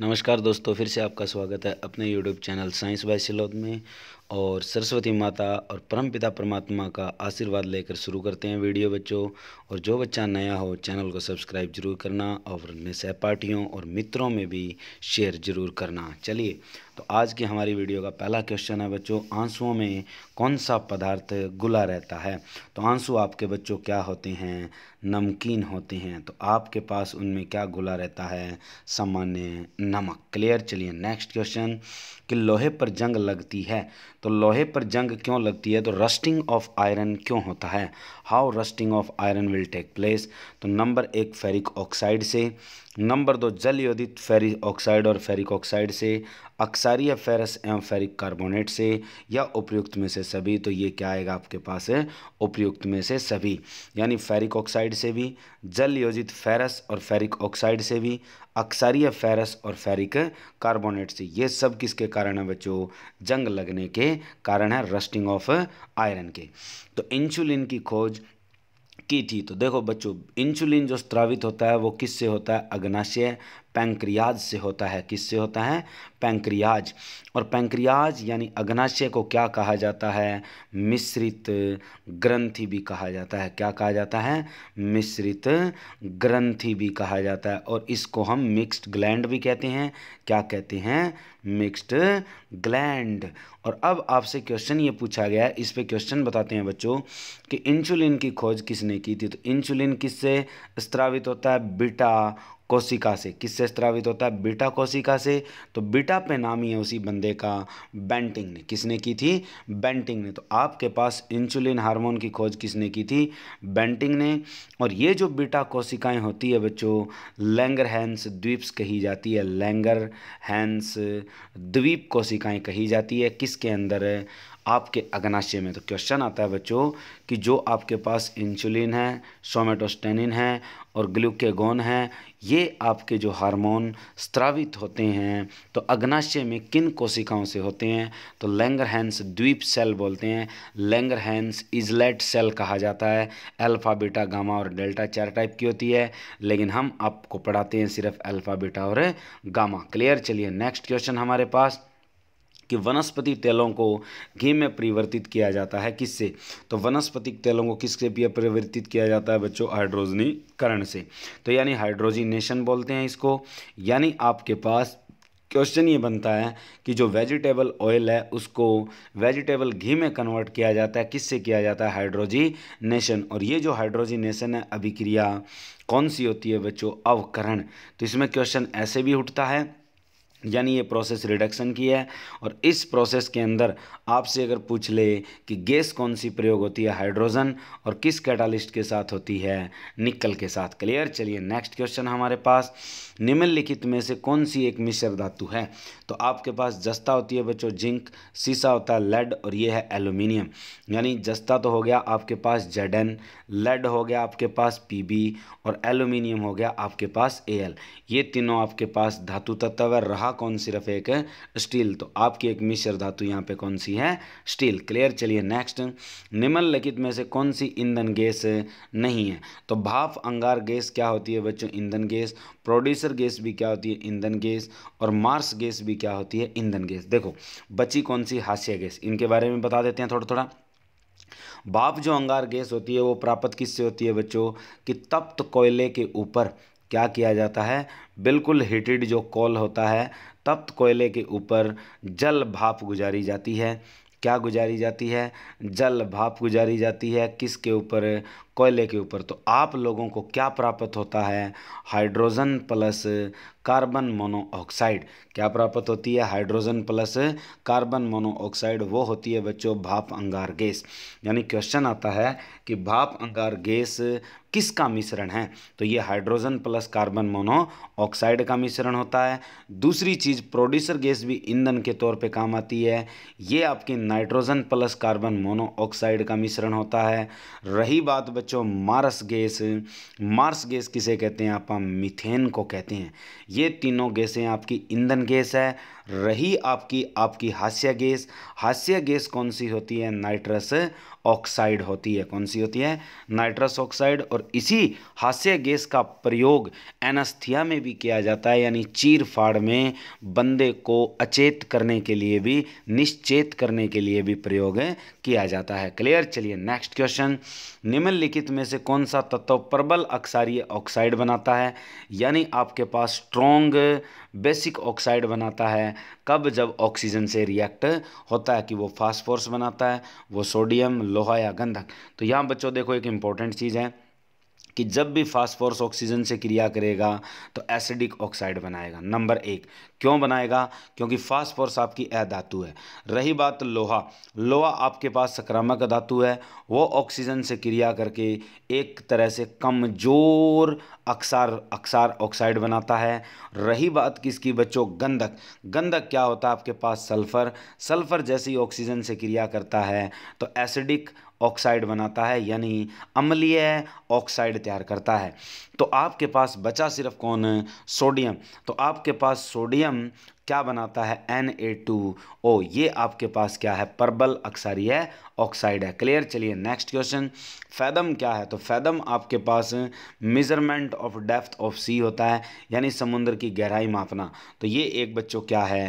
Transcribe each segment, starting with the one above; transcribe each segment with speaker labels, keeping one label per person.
Speaker 1: नमस्कार दोस्तों फिर से आपका स्वागत है अपने YouTube channel science by Sillod में और सरस्वती माता और परम पिता परमात्मा का आशीर्वाद लेकर शुरू करते हैं वीडियो बच्चों और जो बच्चा नया हो चैनल को सब्सक्राइब जरूर करना और अपने सहपाठियों और मित्रों में भी शेयर जरूर करना चलिए तो आज की हमारी वीडियो का पहला क्वेश्चन है बच्चों आंसुओं में कौन सा पदार्थ गुला रहता है तो आंसू आपके बच्चों क्या होते हैं नमकीन होते हैं तो आपके पास उनमें क्या गुला रहता है सामान्य नमक क्लियर चलिए नेक्स्ट क्वेश्चन कि लोहे पर जंग लगती है तो लोहे पर जंग क्यों लगती है तो रस्टिंग ऑफ आयरन क्यों होता है how rusting of iron will take place तो नंबर एक फेरिक ऑक्साइड से नंबर दो जल योदित फेरिक ऑक्साइड और फेरिक ऑक्साइड से अक्सारीय फेरस एवं फेरिक कार्बोनेट से या उपयुक्त में से सभी तो ये क्या आएगा आपके पास है उपयुक्त में से सभी यानी फेरिक ऑक्साइड से भी जल योजित फेरस और फेरिक ऑक्साइड से भी अक्सारीय फेरस और फेरिक कार्बोनेट से ये सब किसके कारण है बच्चों जंग लगने के कारण है रस्टिंग ऑफ आयरन के तो इंसुलिन की खोज की थी तो देखो बच्चों इंसुलिन जो स्त्रावित होता है वो किससे होता है अग्नाशय पैंक्रियाज से होता है किससे होता है पैंक्रियाज और पैंक्रियाज यानी अग्नाशय को क्या कहा जाता है मिश्रित ग्रंथि भी कहा जाता है क्या कहा जाता है मिश्रित ग्रंथि भी कहा जाता है और इसको हम मिक्स्ड ग्लैंड भी कहते हैं क्या कहते हैं मिक्स्ड ग्लैंड और अब आपसे क्वेश्चन ये पूछा गया है इस पर क्वेश्चन बताते हैं बच्चों कि इंसुलिन की खोज किसने की थी तो इंसुलिन किससे स्त्रावित होता है बीटा कोशिका से किससे स्त्रावित होता है बीटा कोशिका से तो बीटा पे नाम ही है उसी बंदे का बेंटिंग ने किसने की थी बेंटिंग ने तो आपके पास इंसुलिन हार्मोन की खोज किसने की थी बेंटिंग ने और ये जो बीटा कोशिकाएं होती है बच्चों लैंगर हैंस द्वीप्स कही जाती है लैंगर हैंस द्वीप कोशिकाएं कही जाती है किसके अंदर आपके अग्नाशय में तो क्वेश्चन आता है बच्चों कि जो आपके पास इंसुलिन है सोमेटोस्टेनिन है और ग्लूकेगोन है ये आपके जो हार्मोन स्त्रावित होते हैं तो अग्नाशय में किन कोशिकाओं से होते हैं तो हैंस द्वीप सेल बोलते हैं हैंस इजलेट सेल कहा जाता है अल्फ़ा बीटा गामा और डेल्टा चार टाइप की होती है लेकिन हम आपको पढ़ाते हैं सिर्फ अल्फ़ा बीटा और गामा क्लियर चलिए नेक्स्ट क्वेश्चन हमारे पास कि वनस्पति तेलों को घी में परिवर्तित किया जाता है किससे तो वनस्पति तेलों को किससे परिवर्तित किया जाता है बच्चों हाइड्रोजनीकरण से तो यानी हाइड्रोजिनेशन बोलते हैं इसको यानी आपके पास क्वेश्चन ये बनता है कि जो वेजिटेबल ऑयल है उसको वेजिटेबल घी में कन्वर्ट किया जाता है किससे किया जाता है हाइड्रोजिनेशन और ये जो हाइड्रोजिनेशन है अभिक्रिया कौन सी होती है बच्चों अवकरण तो इसमें क्वेश्चन ऐसे भी उठता है यानी ये प्रोसेस रिडक्शन की है और इस प्रोसेस के अंदर आपसे अगर पूछ ले कि गैस कौन सी प्रयोग होती है हाइड्रोजन और किस कैटालिस्ट के साथ होती है निकल के साथ क्लियर चलिए नेक्स्ट क्वेश्चन हमारे पास निम्नलिखित में से कौन सी एक मिश्र धातु है तो आपके पास जस्ता होती है बच्चों जिंक सीसा होता है लेड और ये है एल्यूमिनियम यानी जस्ता तो हो गया आपके पास जेडन लेड हो गया आपके पास बी और एल्यूमिनियम हो गया आपके पास एल ये तीनों आपके पास धातु तत्व है रहा कौन सिर्फ एक स्टील तो आपकी एक मिश्र धातु यहाँ पे कौन सी है स्टील क्लियर चलिए नेक्स्ट निम्नलिखित में से कौन सी ईंधन गैस नहीं है तो भाप अंगार गैस क्या होती है बच्चों ईंधन गैस प्रोड्यूसर मिक्सर गैस भी क्या होती है ईंधन गैस और मार्स गैस भी क्या होती है ईंधन गैस देखो बची कौन सी हास्य गैस इनके बारे में बता देते हैं थोड़ा थोड़ा बाप जो अंगार गैस होती है वो प्राप्त किससे होती है बच्चों कि तप्त कोयले के ऊपर क्या किया जाता है बिल्कुल हीटेड जो कोल होता है तप्त कोयले के ऊपर जल भाप गुजारी जाती है क्या गुजारी जाती है जल भाप गुजारी जाती है किसके ऊपर कोयले के ऊपर तो आप लोगों को क्या प्राप्त होता है हाइड्रोजन प्लस कार्बन मोनोऑक्साइड क्या प्राप्त होती है हाइड्रोजन प्लस कार्बन मोनोऑक्साइड वो होती है बच्चों भाप अंगार गैस यानी क्वेश्चन आता है कि भाप अंगार गैस किसका मिश्रण है तो ये हाइड्रोजन प्लस कार्बन मोनोऑक्साइड का मिश्रण होता है दूसरी चीज़ प्रोड्यूसर गैस भी ईंधन के तौर पे काम आती है ये आपकी नाइट्रोजन प्लस कार्बन मोनोऑक्साइड का मिश्रण होता है रही बात बच्चों बच्चों मार्स गैस मार्स गैस किसे कहते हैं आप मिथेन को कहते हैं ये तीनों गैसें आपकी ईंधन गैस है रही आपकी आपकी हास्य गैस हास्य गैस कौन सी होती है नाइट्रस ऑक्साइड होती है कौन सी होती है नाइट्रस ऑक्साइड और इसी हास्य गैस का प्रयोग एनस्थिया में भी किया जाता है यानी चीर फाड़ में बंदे को अचेत करने के लिए भी निश्चेत करने के लिए भी प्रयोग किया जाता है क्लियर चलिए नेक्स्ट क्वेश्चन निम्नलिखित में से कौन सा तत्व प्रबल अक्सारीय ऑक्साइड बनाता है यानी आपके पास स्ट्रोंग बेसिक ऑक्साइड बनाता है कब जब ऑक्सीजन से रिएक्ट होता है कि वो फास्फोर्स बनाता है वो सोडियम लोहा या गंधक तो यहाँ बच्चों देखो एक इंपॉर्टेंट चीज़ है कि जब भी फास्फोरस ऑक्सीजन से क्रिया करेगा तो एसिडिक ऑक्साइड बनाएगा नंबर एक क्यों बनाएगा क्योंकि फास्फोरस आपकी अ धातु है रही बात लोहा लोहा आपके पास सक्रामक धातु है वो ऑक्सीजन से क्रिया करके एक तरह से कमज़ोर अक्सार अक्सार ऑक्साइड बनाता है रही बात किसकी बच्चों गंधक गंधक क्या होता है आपके पास सल्फ़र सल्फ़र जैसे ही ऑक्सीजन से क्रिया करता है तो एसिडिक ऑक्साइड बनाता है यानी अम्लीय ऑक्साइड तैयार करता है तो आपके पास बचा सिर्फ कौन है सोडियम तो आपके पास सोडियम क्या बनाता है एन ए टू ओ ये आपके पास क्या है परबल अक्सारीय ऑक्साइड है क्लियर चलिए नेक्स्ट क्वेश्चन फैदम क्या है तो फैदम आपके पास measurement of depth of sea होता है यानी समुद्र की गहराई मापना तो ये एक बच्चों क्या है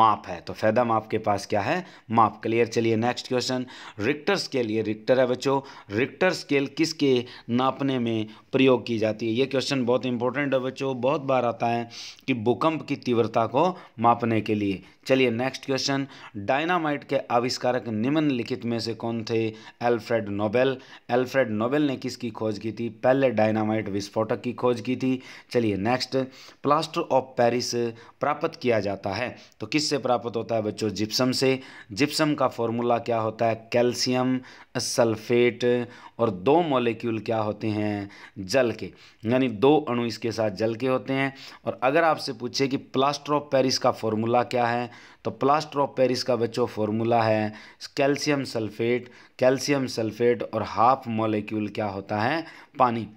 Speaker 1: माप है तो फैदम आपके पास क्या है माप क्लियर चलिए नेक्स्ट क्वेश्चन रिक्टर स्केल ये रिक्टर है बच्चों रिक्टर स्केल किसके नापने में प्रयोग की जाती है ये क्वेश्चन बहुत इंपॉर्टेंट है बच्चों बहुत बार आता है कि भूकंप की तीव्रता को मापने के लिए चलिए नेक्स्ट क्वेश्चन डायनामाइट के आविष्कारक निम्नलिखित में से से कौन थे एल्फ्रेड नोबेल एल्फ्रेड नोबेल ने किसकी खोज की थी पहले डायनामाइट विस्फोटक की खोज की थी चलिए नेक्स्ट प्लास्टर ऑफ पेरिस प्राप्त किया जाता है तो किससे प्राप्त होता है बच्चों जिप्सम से जिप्सम का फॉर्मूला क्या होता है कैल्शियम सल्फेट और दो मॉलिक्यूल क्या होते हैं जल के यानी दो अणु इसके साथ जल के होते हैं और अगर आपसे पूछे कि प्लास्टर ऑफ पेरिस का फॉर्मूला क्या है तो प्लास्टर ऑफ पेरिस का बच्चों फॉर्मूला है कैल्शियम सल्फेट कैल्शियम सल्फेट और हाफ मोलिक्यूल क्या होता है पानी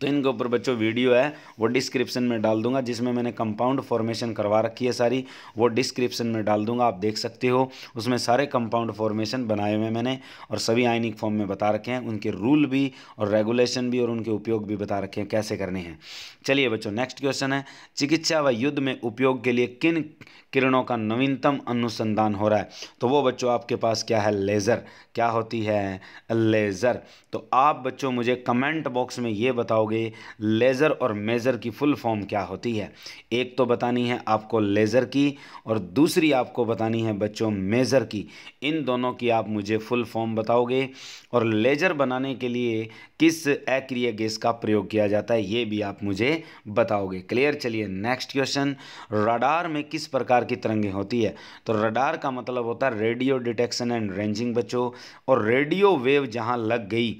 Speaker 1: तो इनके ऊपर बच्चों वीडियो है वो डिस्क्रिप्शन में डाल दूंगा जिसमें मैंने कंपाउंड फॉर्मेशन करवा रखी है सारी वो डिस्क्रिप्शन में डाल दूंगा आप देख सकते हो उसमें सारे कंपाउंड फॉर्मेशन बनाए हुए मैंने और सभी आइनिक फॉर्म में बता रखे हैं उनके रूल भी और रेगुलेशन भी और उनके उपयोग भी बता रखे हैं कैसे करने हैं चलिए बच्चों नेक्स्ट क्वेश्चन है चिकित्सा व युद्ध में उपयोग के लिए किन किरणों का नवीनतम अनुसंधान हो रहा है तो वो बच्चों आपके पास क्या है लेज़र क्या होती है लेज़र तो आप बच्चों मुझे कमेंट बॉक्स में ये बताओगे लेज़र और मेज़र की फुल फॉर्म क्या होती है एक तो बतानी है आपको लेज़र की और दूसरी आपको बतानी है बच्चों मेज़र की इन दोनों की आप मुझे फुल फॉर्म बताओगे और लेज़र बनाने के लिए किस एक्रिय गैस का प्रयोग किया जाता है ये भी आप मुझे बताओगे क्लियर चलिए नेक्स्ट क्वेश्चन रडार में किस प्रकार प्रकार की तरंगें होती है तो रडार का मतलब होता है रेडियो डिटेक्शन एंड रेंजिंग बच्चों और रेडियो वेव जहाँ लग गई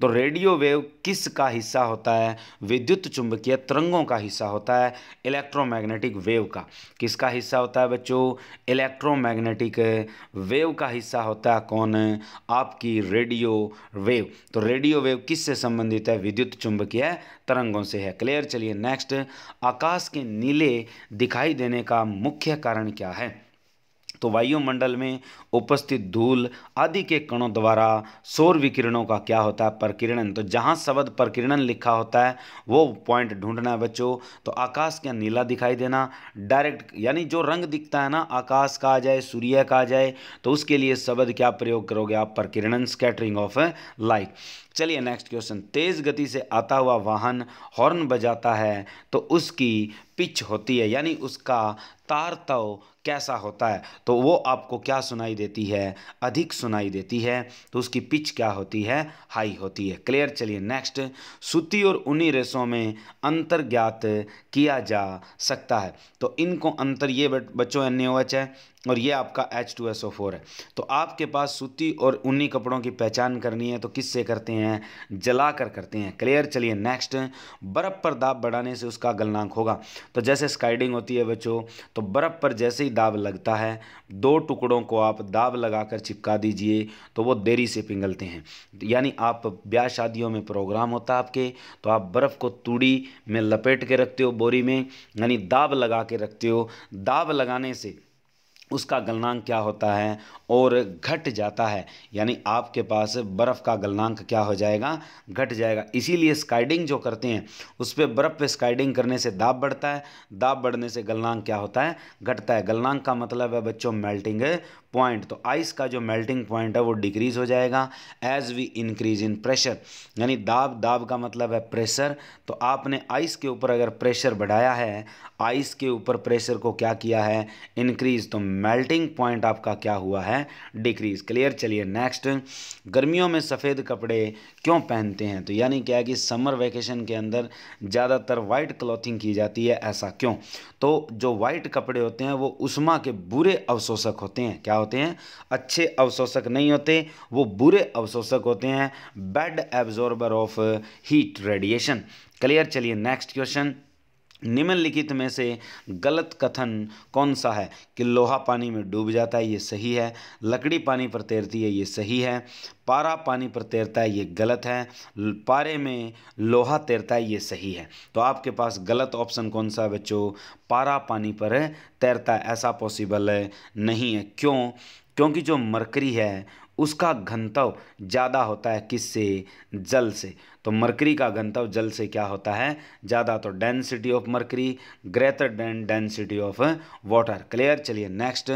Speaker 1: तो रेडियो वेव किस का हिस्सा होता है विद्युत चुंबकीय तरंगों का हिस्सा होता है इलेक्ट्रोमैग्नेटिक वेव का किसका हिस्सा होता है बच्चों इलेक्ट्रोमैग्नेटिक वेव का हिस्सा होता है कौन है आपकी रेडियो वेव तो रेडियो वेव किस से संबंधित है विद्युत चुंबकीय तरंगों से है क्लियर चलिए नेक्स्ट आकाश के नीले दिखाई देने का मुख्य कारण क्या है तो वायुमंडल में उपस्थित धूल आदि के कणों द्वारा सौर विकिरणों का क्या होता है प्रकीर्णन तो जहाँ शब्द प्रकीर्णन लिखा होता है वो पॉइंट ढूंढना है बच्चों तो आकाश क्या नीला दिखाई देना डायरेक्ट यानी जो रंग दिखता है ना आकाश का आ जाए सूर्य का आ जाए तो उसके लिए शब्द क्या प्रयोग करोगे आप प्रकिरणन स्कैटरिंग ऑफ लाइट चलिए नेक्स्ट क्वेश्चन तेज गति से आता हुआ वाहन हॉर्न बजाता है तो उसकी पिच होती है यानी उसका तारतव कैसा होता है तो वो आपको क्या सुनाई देती है अधिक सुनाई देती है तो उसकी पिच क्या होती है हाई होती है क्लियर चलिए नेक्स्ट सूती और उन्हीं रेसों में अंतर ज्ञात किया जा सकता है तो इनको अंतर ये बच्चों एन है और ये आपका H two S O four है तो आपके पास सूती और ऊनी कपड़ों की पहचान करनी है तो किससे करते हैं जला कर करते हैं क्लियर चलिए नेक्स्ट बर्फ़ पर दाब बढ़ाने से उसका गलनांक होगा तो जैसे स्काइडिंग होती है बच्चों तो बर्फ़ पर जैसे ही दाब लगता है दो टुकड़ों को आप दाब लगाकर चिपका दीजिए तो वो देरी से पिघलते हैं यानी आप ब्याह शादियों में प्रोग्राम होता है आपके तो आप बर्फ़ को तूड़ी में लपेट के रखते हो बोरी में यानी दाब लगा के रखते हो दाब लगाने से उसका गलनांक क्या होता है और घट जाता है यानी आपके पास बर्फ़ का गलनांक क्या हो जाएगा घट जाएगा इसीलिए स्काइडिंग जो करते हैं उस पर बर्फ़ पे स्काइडिंग करने से दाब बढ़ता है दाब बढ़ने से गलनांक क्या होता है घटता है गलनांक का मतलब है बच्चों मेल्टिंग पॉइंट तो आइस का जो मेल्टिंग पॉइंट है वो डिक्रीज़ हो जाएगा as we increase in pressure यानी दाब दाब का मतलब है प्रेशर तो आपने आइस के ऊपर अगर प्रेशर बढ़ाया है आइस के ऊपर प्रेशर को क्या किया है इंक्रीज़ तो मेल्टिंग पॉइंट आपका क्या हुआ है डिक्रीज क्लियर चलिए नेक्स्ट गर्मियों में सफ़ेद कपड़े क्यों पहनते हैं तो यानी क्या है कि समर वेकेशन के अंदर ज़्यादातर वाइट क्लॉथिंग की जाती है ऐसा क्यों तो जो वाइट कपड़े होते हैं वो उषमा के बुरे अवशोषक होते हैं क्या होते हैं अच्छे अवशोषक नहीं होते वो बुरे अवशोषक होते हैं bad absorber of heat radiation clear चलिए नेक्स्ट क्वेश्चन निम्नलिखित में से गलत कथन कौन सा है कि लोहा पानी में डूब जाता है ये सही है लकड़ी पानी पर तैरती है ये सही है पारा पानी पर तैरता है ये गलत है पारे में लोहा तैरता है ये सही है तो आपके पास गलत ऑप्शन कौन सा है बच्चों पारा पानी पर तैरता है ऐसा पॉसिबल है नहीं है क्यों क्योंकि जो मरकरी है उसका घनत्व ज़्यादा होता है किससे जल से तो मरकरी का घनत्व जल से क्या होता है ज़्यादा तो density of mercury greater than density of water clear चलिए नेक्स्ट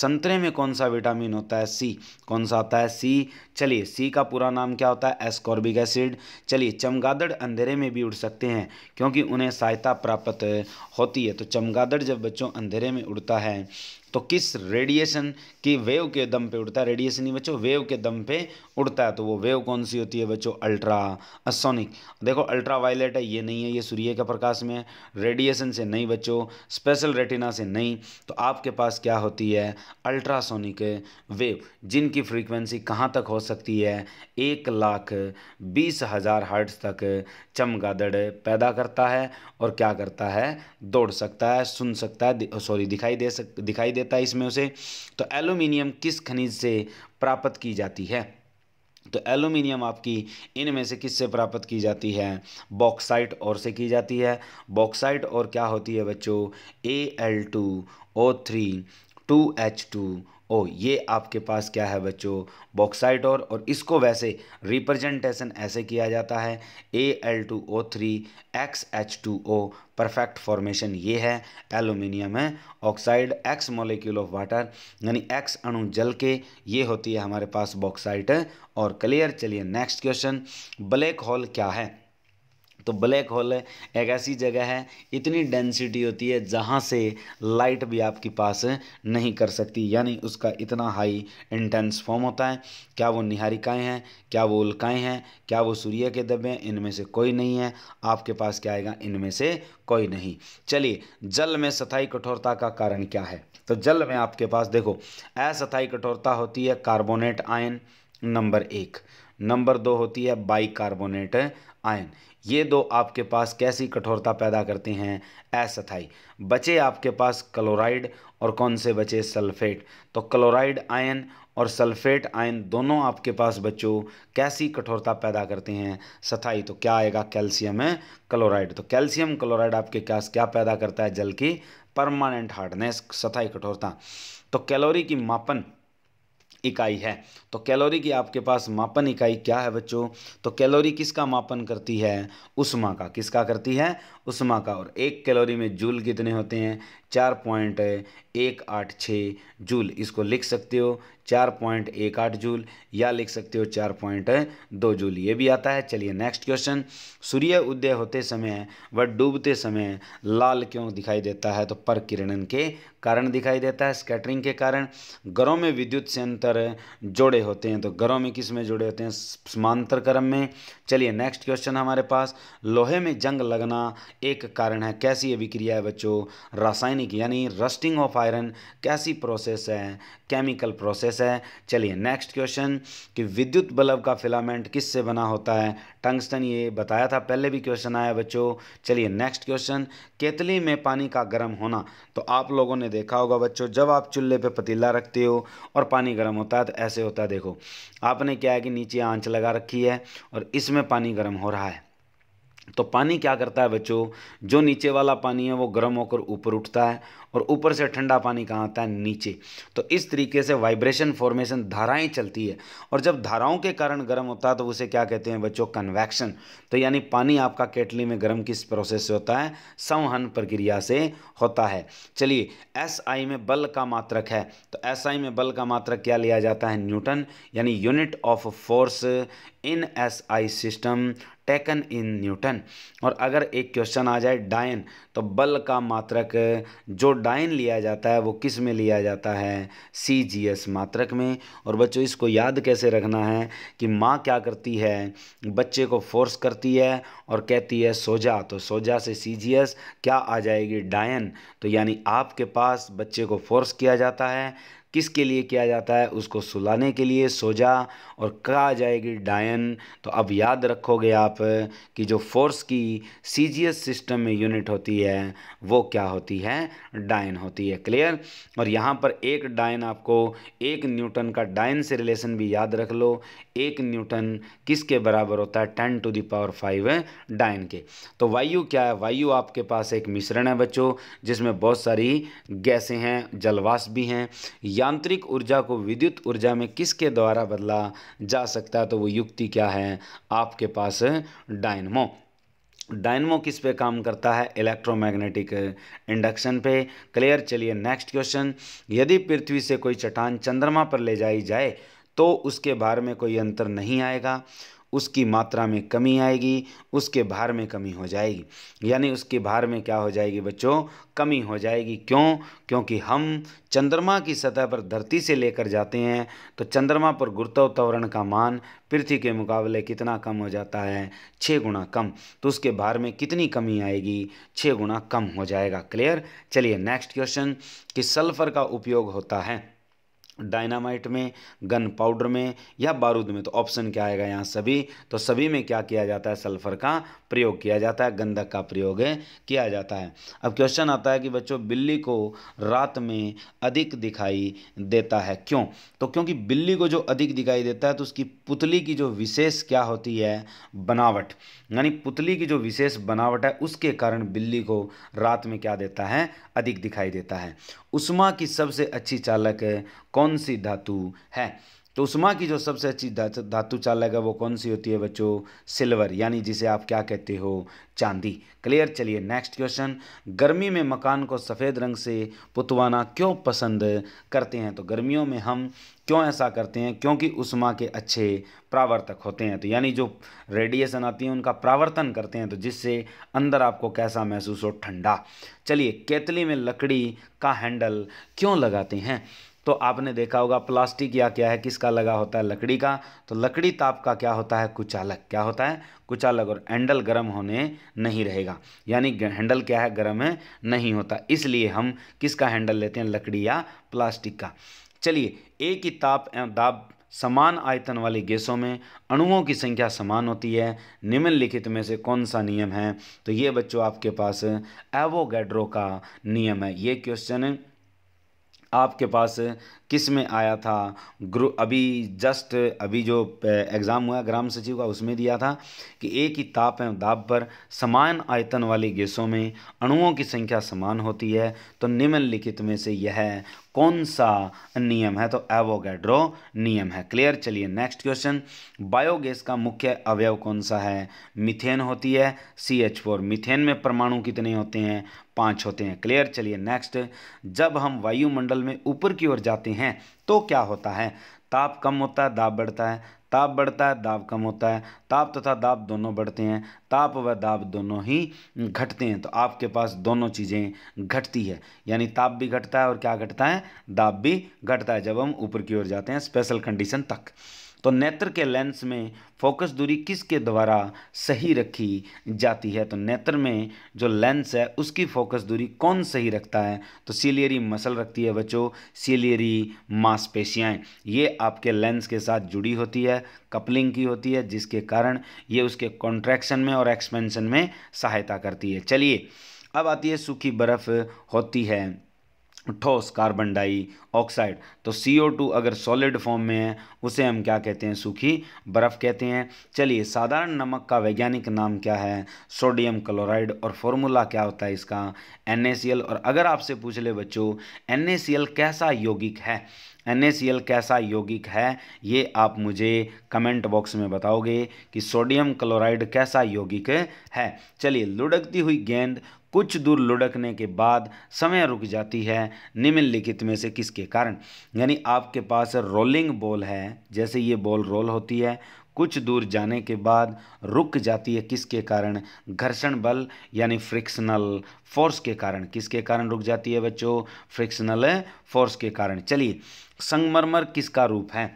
Speaker 1: संतरे में कौन सा विटामिन होता है सी कौन सा होता है सी चलिए सी का पूरा नाम क्या होता है एस्कॉर्बिक एसिड चलिए चमगादड़ अंधेरे में भी उड़ सकते हैं क्योंकि उन्हें सहायता प्राप्त होती है तो चमगादड़ जब बच्चों अंधेरे में उड़ता है तो किस रेडिएशन की वेव के दम पे उड़ता है रेडिएशन ही बच्चों वेव के दम पे उड़ता है तो वो वेव कौन सी होती है बच्चों अल्ट्रा सोनिक देखो अल्ट्रा वायलेट है ये नहीं है ये सूर्य के प्रकाश में है रेडिएशन से नहीं बचो स्पेशल रेटिना से नहीं तो आपके पास क्या होती है अल्ट्रासोनिक वेव जिनकी फ्रीक्वेंसी कहाँ तक हो सकती है एक लाख बीस हज़ार हर्ट्स तक चमगादड़ पैदा करता है और क्या करता है दौड़ सकता है सुन सकता है सॉरी दिखाई दे सक दिखाई देता है इसमें उसे तो एलुमिनियम किस खनिज से प्राप्त की जाती है तो एलुमिनियम आपकी इनमें से किससे प्राप्त की जाती है बॉक्साइट और से की जाती है बॉक्साइट और क्या होती है बच्चों A L two O three two H two O ये आपके पास क्या है बच्चों बॉक्साइट और और इसको वैसे रिप्रेजेंटेशन ऐसे किया जाता है A L two O three X H two O perfect formation ये है एलुमिनियम है oxide X molecule of water यानी एक्स अणु जल के ये होती है हमारे पास बॉक्साइट और क्लियर चलिए नेक्स्ट क्वेश्चन ब्लैक होल क्या है तो ब्लैक होल एक ऐसी जगह है इतनी डेंसिटी होती है जहाँ से लाइट भी आपके पास नहीं कर सकती यानी उसका इतना हाई इंटेंस फॉर्म होता है क्या वो निहारिकाएँ हैं क्या वो उल्काएँ हैं क्या वो सूर्य के दबे हैं इनमें से कोई नहीं है आपके पास क्या आएगा इनमें से कोई नहीं चलिए जल में सथाई कठोरता का कारण क्या है तो जल में आपके पास देखो असथाई कठोरता होती है कार्बोनेट आयन नंबर एक नंबर दो होती है बाई कार्बोनेट आयन ये दो आपके पास कैसी कठोरता पैदा करते हैं एसथाई बचे आपके पास क्लोराइड और कौन से बचे सल्फेट तो क्लोराइड आयन और सल्फेट आयन दोनों आपके पास बच्चों कैसी कठोरता पैदा करते हैं सथाई तो क्या आएगा कैल्शियम है क्लोराइड तो कैल्शियम क्लोराइड आपके पास क्या पैदा करता है जल की परमानेंट हार्डनेस सथाई कठोरता तो कैलोरी की मापन इकाई है तो कैलोरी की आपके पास मापन इकाई क्या है बच्चों तो कैलोरी किसका मापन करती है उष्मा का किसका करती है उष्मा का और एक कैलोरी में जूल कितने होते हैं चार पॉइंट एक आठ छः जूल इसको लिख सकते हो चार पॉइंट एक आठ जूल या लिख सकते हो चार पॉइंट दो जूल ये भी आता है चलिए नेक्स्ट क्वेश्चन सूर्य उदय होते समय व डूबते समय लाल क्यों दिखाई देता है तो पर किरणन के कारण दिखाई देता है स्कैटरिंग के कारण घरों में विद्युत संयंत्र जोड़े होते हैं तो घरों में किस में जुड़े होते हैं समांतर क्रम में चलिए नेक्स्ट क्वेश्चन हमारे पास लोहे में जंग लगना एक कारण है कैसी अभिक्रिया है बच्चों रासायनिक यानी रस्टिंग ऑफ आयरन कैसी प्रोसेस है केमिकल प्रोसेस प्रोसेस है चलिए नेक्स्ट क्वेश्चन कि विद्युत बल्ब का फिलामेंट किससे बना होता है टंगस्टन ये बताया था पहले भी क्वेश्चन आया बच्चों चलिए नेक्स्ट क्वेश्चन केतली में पानी का गर्म होना तो आप लोगों ने देखा होगा बच्चों जब आप चूल्हे पे पतीला रखते हो और पानी गर्म होता है तो ऐसे होता है देखो आपने क्या है कि नीचे आँच लगा रखी है और इसमें पानी गर्म हो रहा है तो पानी क्या करता है बच्चों जो नीचे वाला पानी है वो गर्म होकर ऊपर उठता है और ऊपर से ठंडा पानी कहाँ आता है नीचे तो इस तरीके से वाइब्रेशन फॉर्मेशन धाराएं चलती है और जब धाराओं के कारण गर्म होता है तो उसे क्या कहते हैं बच्चों कन्वैक्शन तो यानी पानी आपका केटली में गर्म किस प्रोसेस से होता है संवहन प्रक्रिया से होता है चलिए एस आई में बल का मात्रक है तो एस आई में बल का मात्रक क्या लिया जाता है न्यूटन यानी unit of force in S I system taken in Newton और अगर एक क्वेश्चन आ जाए डायन तो बल का मात्रक जो डायन लिया जाता है वो किस में लिया जाता है सी जी एस मात्रक में और बच्चों इसको याद कैसे रखना है कि माँ क्या करती है बच्चे को फोर्स करती है और कहती है सोजा तो सोजा से सी जी एस क्या आ जाएगी डायन तो यानी आपके पास बच्चे को फोर्स किया जाता है किसके लिए किया जाता है उसको सुलाने के लिए सोजा और कहा जाएगी डायन तो अब याद रखोगे आप कि जो फोर्स की सी सिस्टम में यूनिट होती है वो क्या होती है डायन होती है क्लियर और यहाँ पर एक डायन आपको एक न्यूटन का डायन से रिलेशन भी याद रख लो एक न्यूटन किसके बराबर होता है टेन टू दावर फाइव डायन के तो वायु क्या है वायु आपके पास एक मिश्रण है बच्चों जिसमें बहुत सारी गैसें हैं जलवास भी हैं या यांत्रिक ऊर्जा को विद्युत ऊर्जा में किसके द्वारा बदला जा सकता है तो वो युक्ति क्या है आपके पास डायनमो डायनमो किस पे काम करता है इलेक्ट्रोमैग्नेटिक इंडक्शन पे क्लियर चलिए नेक्स्ट क्वेश्चन यदि पृथ्वी से कोई चट्टान चंद्रमा पर ले जाई जाए तो उसके बारे में कोई अंतर नहीं आएगा उसकी मात्रा में कमी आएगी उसके भार में कमी हो जाएगी यानी उसके भार में क्या हो जाएगी बच्चों कमी हो जाएगी क्यों क्योंकि हम चंद्रमा की सतह पर धरती से लेकर जाते हैं तो चंद्रमा पर गुरुत्व का मान पृथ्वी के मुकाबले कितना कम हो जाता है छः गुना कम तो उसके भार में कितनी कमी आएगी छः गुना कम हो जाएगा क्लियर चलिए नेक्स्ट क्वेश्चन कि सल्फर का उपयोग होता है डायनामाइट में गन पाउडर में या बारूद में तो ऑप्शन क्या आएगा यहाँ सभी तो सभी में क्या किया जाता है सल्फर का प्रयोग किया जाता है गंधक का प्रयोग किया जाता है अब क्वेश्चन आता है कि बच्चों बिल्ली को रात में अधिक दिखाई देता है क्यों तो क्योंकि बिल्ली को जो अधिक दिखाई देता है तो उसकी पुतली की जो विशेष क्या होती है बनावट यानी पुतली की जो विशेष बनावट है उसके कारण बिल्ली को रात में क्या देता है अधिक दिखाई देता है उषमा की सबसे अच्छी चालक कौन कौन सी धातु है तो उष्मा की जो सबसे अच्छी धातु चालक है वो कौन सी होती है बच्चों सिल्वर यानी जिसे आप क्या कहते हो चांदी क्लियर चलिए नेक्स्ट क्वेश्चन गर्मी में मकान को सफ़ेद रंग से पुतवाना क्यों पसंद करते हैं तो गर्मियों में हम क्यों ऐसा करते हैं क्योंकि उष्मा के अच्छे प्रावर्तक होते हैं तो यानी जो रेडिएशन आती है उनका प्रावर्तन करते हैं तो जिससे अंदर आपको कैसा महसूस हो ठंडा चलिए केतली में लकड़ी का हैंडल क्यों लगाते हैं तो आपने देखा होगा प्लास्टिक या क्या है किसका लगा होता है लकड़ी का तो लकड़ी ताप का क्या होता है कुचालक क्या होता है कुचालक और हैंडल गर्म होने नहीं रहेगा यानी हैंडल क्या है गर्म है नहीं होता इसलिए हम किसका हैंडल लेते हैं लकड़ी या प्लास्टिक का चलिए एक ही ताप दाब समान आयतन वाली गैसों में अणुओं की संख्या समान होती है निम्नलिखित में से कौन सा नियम है तो ये बच्चों आपके पास एवोगैड्रो का नियम है ये क्वेश्चन आपके पास किस में आया था ग्रु अभी जस्ट अभी जो एग्ज़ाम हुआ ग्राम सचिव का उसमें दिया था कि एक ही ताप एवं दाब पर समान आयतन वाले गैसों में अणुओं की संख्या समान होती है तो निम्नलिखित में से यह कौन सा नियम है तो एवोगैड्रो नियम है क्लियर चलिए नेक्स्ट क्वेश्चन बायोगैस का मुख्य अवयव कौन सा है मिथेन होती है सी एच फोर मिथेन में परमाणु कितने होते हैं पाँच होते हैं क्लियर चलिए नेक्स्ट जब हम वायुमंडल में ऊपर की ओर जाते हैं हैं तो क्या होता है ताप कम होता है दाब बढ़ता है ताप बढ़ता है दाब कम होता है ताप तथा दाब दोनों बढ़ते हैं ताप व दाब दोनों ही घटते हैं तो आपके पास दोनों चीज़ें घटती है यानी ताप भी घटता है और क्या घटता है दाब भी घटता है जब हम ऊपर की ओर जाते हैं स्पेशल कंडीशन तक तो नेत्र के लेंस में फोकस दूरी किसके द्वारा सही रखी जाती है तो नेत्र में जो लेंस है उसकी फोकस दूरी कौन सही रखता है तो सीलियरी मसल रखती है बच्चों सीलियरी मांसपेशियाएं ये आपके लेंस के साथ जुड़ी होती है कपलिंग की होती है जिसके कारण ये उसके कॉन्ट्रैक्शन में और एक्सपेंशन में सहायता करती है चलिए अब आती है सूखी बर्फ़ होती है ठोस कार्बन डाई ऑक्साइड तो सी ओ टू अगर सॉलिड फॉर्म में है उसे हम क्या कहते हैं सूखी बर्फ़ कहते हैं चलिए साधारण नमक का वैज्ञानिक नाम क्या है सोडियम क्लोराइड और फॉर्मूला क्या होता है इसका एन और अगर आपसे पूछ ले बच्चों एन कैसा यौगिक है एन कैसा यौगिक है ये आप मुझे कमेंट बॉक्स में बताओगे कि सोडियम क्लोराइड कैसा यौगिक है चलिए लुढ़कती हुई गेंद कुछ दूर लुढ़कने के बाद समय रुक जाती है निम्नलिखित में से किसके कारण यानी आपके पास रोलिंग बॉल है जैसे ये बॉल रोल होती है कुछ दूर जाने के बाद रुक जाती है किसके कारण घर्षण बल यानी फ्रिक्शनल फोर्स के कारण किसके कारण रुक जाती है बच्चों फ्रिक्शनल फोर्स के कारण चलिए संगमरमर किसका रूप है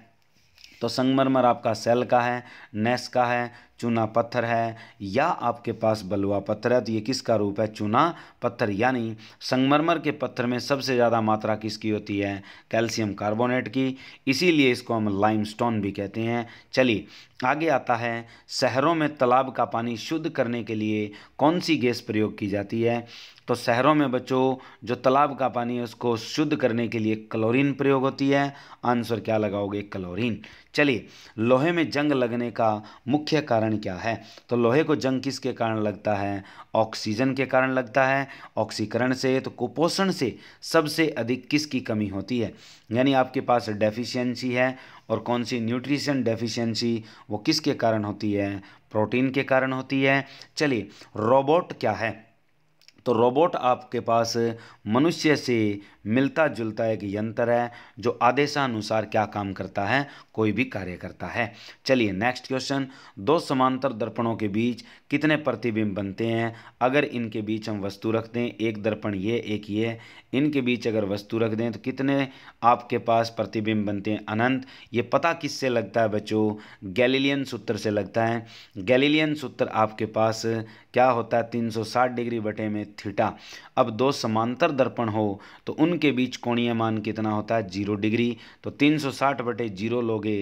Speaker 1: तो संगमरमर आपका सेल का है नेस का है चूना पत्थर है या आपके पास बलुआ पत्थर है तो ये किसका रूप है चूना पत्थर यानी संगमरमर के पत्थर में सबसे ज़्यादा मात्रा किसकी होती है कैल्शियम कार्बोनेट की इसीलिए इसको हम लाइमस्टोन भी कहते हैं चलिए आगे आता है शहरों में तालाब का पानी शुद्ध करने के लिए कौन सी गैस प्रयोग की जाती है तो शहरों में बच्चों जो तालाब का पानी है उसको शुद्ध करने के लिए क्लोरीन प्रयोग होती है आंसर क्या लगाओगे क्लोरीन चलिए लोहे में जंग लगने का मुख्य कारण कारण क्या है तो लोहे को जंग किसके कारण लगता है ऑक्सीजन के कारण लगता है ऑक्सीकरण से तो कुपोषण से सबसे अधिक किसकी कमी होती है यानी आपके पास डेफिशिएंसी है और कौन सी न्यूट्रिशन डेफिशिएंसी वो किसके कारण होती है प्रोटीन के कारण होती है चलिए रोबोट क्या है तो रोबोट आपके पास मनुष्य से मिलता जुलता एक यंत्र है जो आदेशानुसार क्या काम करता है कोई भी कार्य करता है चलिए नेक्स्ट क्वेश्चन दो समांतर दर्पणों के बीच कितने प्रतिबिंब बनते हैं अगर इनके बीच हम वस्तु रख दें एक दर्पण ये एक ये इनके बीच अगर वस्तु रख दें तो कितने आपके पास प्रतिबिंब बनते हैं अनंत ये पता किससे लगता है बच्चों गैलीलियन सूत्र से लगता है गैलीलियन सूत्र आपके पास क्या होता है 360 डिग्री बटे में थीटा अब दो समांतर दर्पण हो तो उन के बीच कोणीय मान कितना होता है जीरो डिग्री तो 360 बटे जीरो लोगे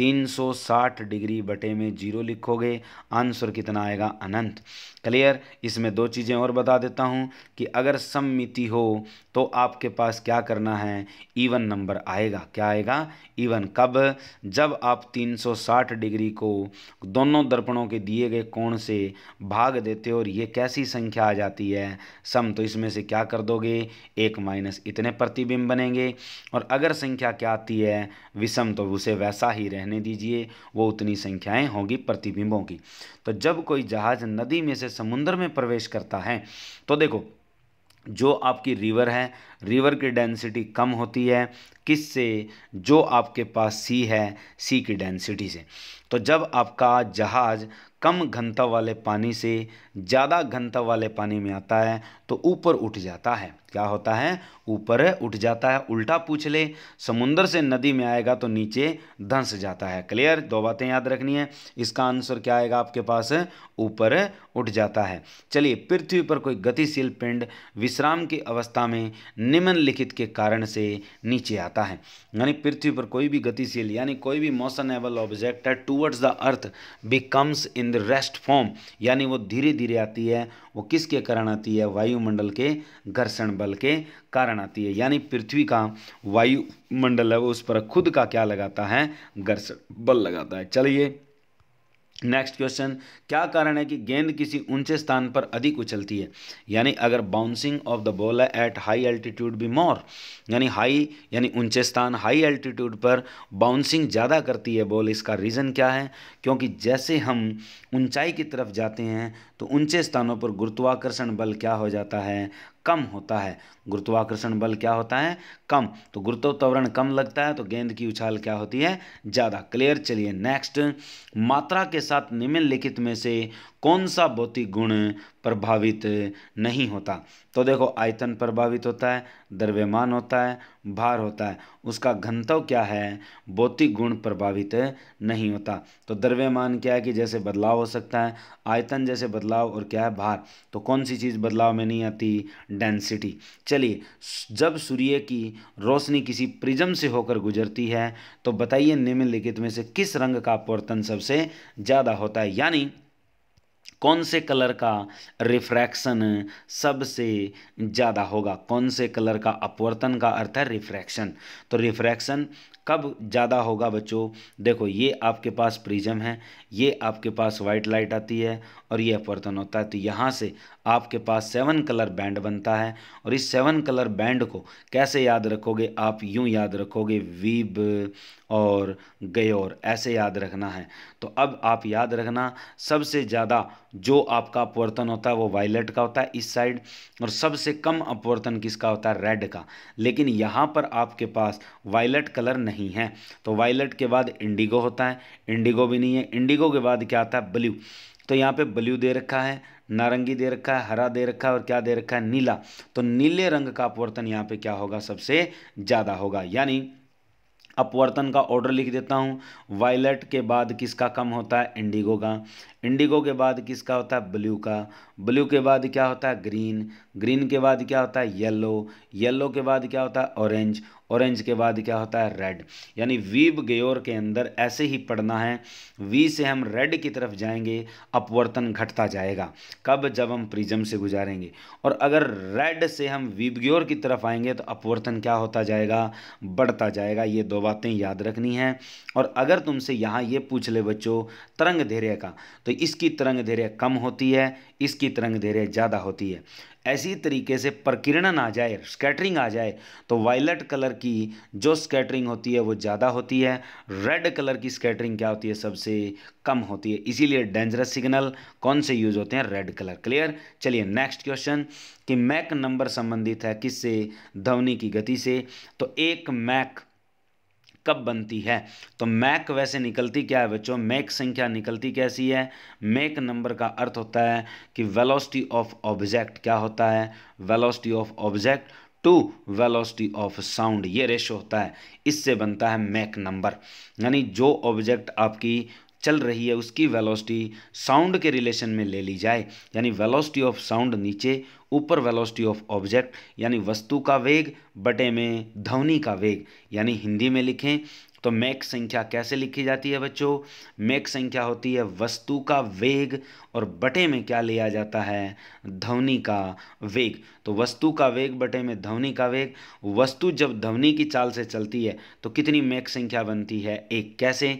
Speaker 1: 360 डिग्री बटे में जीरो लिखोगे आंसर कितना आएगा अनंत क्लियर इसमें दो चीज़ें और बता देता हूँ कि अगर सममिति हो तो आपके पास क्या करना है इवन e नंबर आएगा क्या आएगा इवन e कब जब आप 360 डिग्री को दोनों दर्पणों के दिए गए कोण से भाग देते हो और ये कैसी संख्या आ जाती है सम तो इसमें से क्या कर दोगे एक माइनस इतने प्रतिबिंब बनेंगे और अगर संख्या क्या आती है विषम तो उसे वैसा ही रहने दीजिए वो उतनी संख्याएँ होंगी प्रतिबिंबों की तो जब कोई जहाज नदी में से समुद्र में प्रवेश करता है तो देखो जो आपकी रिवर है रिवर की डेंसिटी कम होती है किससे जो आपके पास सी है सी की डेंसिटी से तो जब आपका जहाज़ कम घनता वाले पानी से ज़्यादा घनता वाले पानी में आता है तो ऊपर उठ जाता है क्या होता है ऊपर उठ जाता है उल्टा पूछ ले समुंदर से नदी में आएगा तो नीचे धंस जाता है क्लियर दो बातें याद रखनी है इसका आंसर क्या आएगा आपके पास ऊपर उठ जाता है चलिए पृथ्वी पर कोई गतिशील पिंड विश्राम की अवस्था में निम्नलिखित के कारण से नीचे आता है यानी पृथ्वी पर कोई भी गतिशील यानी कोई भी मोशनेबल ऑब्जेक्ट है towards the earth becomes in the rest form यानी वो धीरे धीरे आती है वो किसके कारण आती है वायुमंडल के घर्षण बल के कारण आती है यानी पृथ्वी का वायुमंडल है वो उस पर खुद का क्या लगाता है घर्षण बल लगाता है चलिए नेक्स्ट क्वेश्चन क्या कारण है कि गेंद किसी ऊंचे स्थान पर अधिक उछलती है यानी अगर बाउंसिंग ऑफ द बॉल है एट हाई एल्टीट्यूड भी मोर यानी हाई यानी ऊंचे स्थान हाई एल्टीट्यूड पर बाउंसिंग ज़्यादा करती है बॉल इसका रीज़न क्या है क्योंकि जैसे हम ऊंचाई की तरफ जाते हैं तो ऊंचे स्थानों पर गुरुत्वाकर्षण बल क्या हो जाता है कम होता है गुरुत्वाकर्षण बल क्या होता है कम तो गुरुत्व त्वरण कम लगता है तो गेंद की उछाल क्या होती है ज़्यादा क्लियर चलिए नेक्स्ट मात्रा के साथ निम्नलिखित में से कौन सा भौतिक गुण प्रभावित नहीं होता तो देखो आयतन प्रभावित होता है द्रव्यमान होता है भार होता है उसका घनत्व क्या है भौतिक गुण प्रभावित नहीं होता तो द्रव्यमान क्या है कि जैसे बदलाव हो सकता है आयतन जैसे बदलाव और क्या है भार तो कौन सी चीज़ बदलाव में नहीं आती डेंसिटी चलिए जब सूर्य की रोशनी किसी प्रिज्म से होकर गुजरती है तो बताइए निम्नलिखित में से किस रंग का अपवर्तन सबसे ज़्यादा होता है यानी कौन से कलर का रिफ्रैक्शन सबसे ज़्यादा होगा कौन से कलर का अपवर्तन का अर्थ है रिफ्रैक्शन तो रिफ्रैक्शन कब ज़्यादा होगा बच्चों देखो ये आपके पास प्रिज्म है ये आपके पास वाइट लाइट आती है और ये अपवर्तन होता है तो यहाँ से आपके पास सेवन कलर बैंड बनता है और इस सेवन कलर बैंड को कैसे याद रखोगे आप यूँ याद रखोगे वीब और गयोर ऐसे याद रखना है तो अब आप याद रखना सबसे ज़्यादा जो आपका अपवर्तन होता है वो वायलेट का होता है इस साइड और सबसे कम अपवर्तन किसका होता है रेड का लेकिन यहाँ पर आपके पास वायलेट कलर नहीं है तो वायलेट के बाद इंडिगो होता है इंडिगो भी नहीं है इंडिगो के बाद क्या आता है ब्ल्यू तो यहाँ पे ब्लू दे रखा है नारंगी दे रखा है हरा दे रखा है और क्या दे रखा है नीला तो नीले रंग का अपवर्तन यहाँ पे क्या होगा सबसे ज़्यादा होगा यानी अपवर्तन का ऑर्डर लिख देता हूँ वायलट के बाद किसका कम होता है इंडिगो का इंडिगो के बाद किसका होता है ब्लू का ब्लू के बाद क्या होता है ग्रीन ग्रीन के बाद क्या होता है येलो येलो के बाद क्या होता है ऑरेंज ऑरेंज के बाद क्या होता है रेड यानी वीब गेयोर के अंदर ऐसे ही पढ़ना है वी से हम रेड की तरफ जाएंगे अपवर्तन घटता जाएगा कब जब हम प्रिज्म से गुजारेंगे और अगर रेड से हम वीब गेयोर की तरफ आएंगे तो अपवर्तन क्या होता जाएगा बढ़ता जाएगा ये दो बातें याद रखनी हैं और अगर तुमसे यहाँ ये पूछ ले बच्चों तरंग धैर्य का तो इसकी तरंग धैर्य कम होती है इसकी तरंग धैर्य ज़्यादा होती है ऐसी तरीके से प्रकीर्णन आ जाए स्कैटरिंग आ जाए तो वायलट कलर की जो स्कैटरिंग होती है वो ज़्यादा होती है रेड कलर की स्कैटरिंग क्या होती है सबसे कम होती है इसीलिए डेंजरस सिग्नल कौन से यूज होते हैं रेड कलर क्लियर चलिए नेक्स्ट क्वेश्चन कि मैक नंबर संबंधित है किससे ध्वनि की गति से तो एक मैक कब बनती है तो मैक वैसे निकलती क्या है बच्चों मैक संख्या निकलती कैसी है मैक नंबर का अर्थ होता है कि वेलोसिटी ऑफ ऑब्जेक्ट क्या होता है velocity of object to velocity of sound ये रेशो होता है इससे बनता है मैक नंबर यानी जो ऑब्जेक्ट आपकी चल रही है उसकी वेलोसिटी साउंड के रिलेशन में ले ली जाए यानी वेलोसिटी ऑफ साउंड नीचे ऊपर वेलोसिटी ऑफ ऑब्जेक्ट यानी वस्तु का वेग बटे में ध्वनि का वेग यानी हिंदी में लिखें तो मैक संख्या कैसे लिखी जाती है बच्चों मैक संख्या होती है वस्तु का वेग और बटे में क्या लिया जाता है ध्वनि का वेग तो वस्तु का वेग बटे में ध्वनि का वेग वस्तु जब ध्वनि की चाल से चलती है तो कितनी मैक संख्या बनती है एक कैसे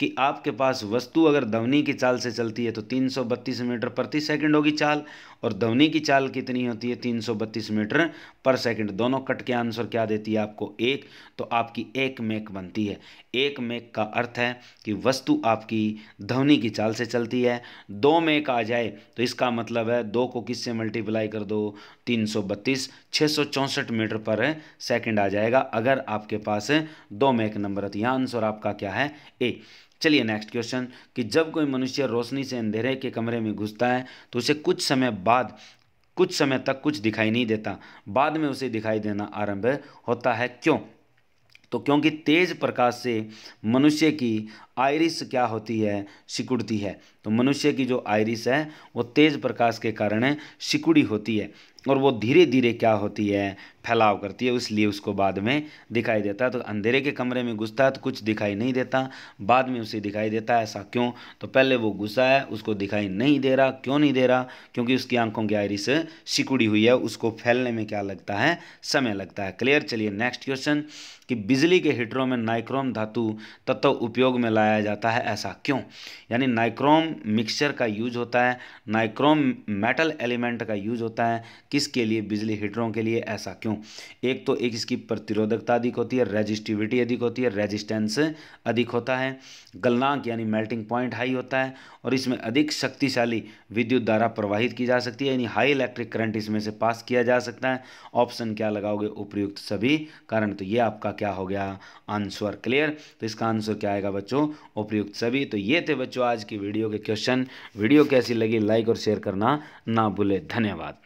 Speaker 1: कि आपके पास वस्तु अगर धवनी की चाल से चलती है तो 332 मीटर प्रति सेकंड होगी चाल और धवनी की चाल कितनी होती है 332 मीटर पर सेकंड दोनों कट के आंसर क्या देती है आपको एक तो आपकी एक मेक बनती है एक मेक का अर्थ है कि वस्तु आपकी धवनी की चाल से चलती है दो मेक आ जाए तो इसका मतलब है दो को किससे मल्टीप्लाई कर दो तीन सौ बत्तीस छः सौ चौंसठ मीटर पर सेकेंड आ जाएगा अगर आपके पास दो मेक नंबर तो आंसर आपका क्या है ए चलिए नेक्स्ट क्वेश्चन कि जब कोई मनुष्य रोशनी से अंधेरे के कमरे में घुसता है तो उसे कुछ समय बाद कुछ समय तक कुछ दिखाई नहीं देता बाद में उसे दिखाई देना आरंभ होता है क्यों तो क्योंकि तेज प्रकाश से मनुष्य की आयरिस क्या होती है सिकुड़ती है तो मनुष्य की जो आयरिस है वो तेज प्रकाश के कारण सिकुड़ी होती है और वो धीरे धीरे क्या होती है फैलाव करती है इसलिए उसको बाद में दिखाई देता है तो अंधेरे के कमरे में घुसता है तो कुछ दिखाई नहीं देता बाद में उसे दिखाई देता है ऐसा क्यों तो पहले वो घुसा है उसको दिखाई नहीं दे रहा क्यों नहीं दे रहा क्योंकि उसकी आंखों की आयरिस सिकुड़ी हुई है उसको फैलने में क्या लगता है समय लगता है क्लियर चलिए नेक्स्ट क्वेश्चन कि बिजली के हीटरों में नाइक्रोम धातु तत्व उपयोग में लाया जाता है ऐसा क्यों यानी नाइक्रोम मिक्सचर का यूज होता है नाइक्रोम मेटल एलिमेंट का यूज होता है किसके लिए बिजली हीटरों के लिए ऐसा क्यों क्यों एक तो एक इसकी प्रतिरोधकता अधिक होती है रेजिस्टिविटी अधिक होती है रेजिस्टेंस अधिक होता है गलनांक यानी मेल्टिंग पॉइंट हाई होता है और इसमें अधिक शक्तिशाली विद्युत धारा प्रवाहित की जा सकती है यानी हाई इलेक्ट्रिक करंट इसमें से पास किया जा सकता है ऑप्शन क्या लगाओगे उपयुक्त सभी कारण तो ये आपका क्या हो गया आंसर क्लियर तो इसका आंसर क्या आएगा बच्चों उपयुक्त सभी तो ये थे बच्चों आज की वीडियो के क्वेश्चन वीडियो कैसी लगी लाइक और शेयर करना ना भूले धन्यवाद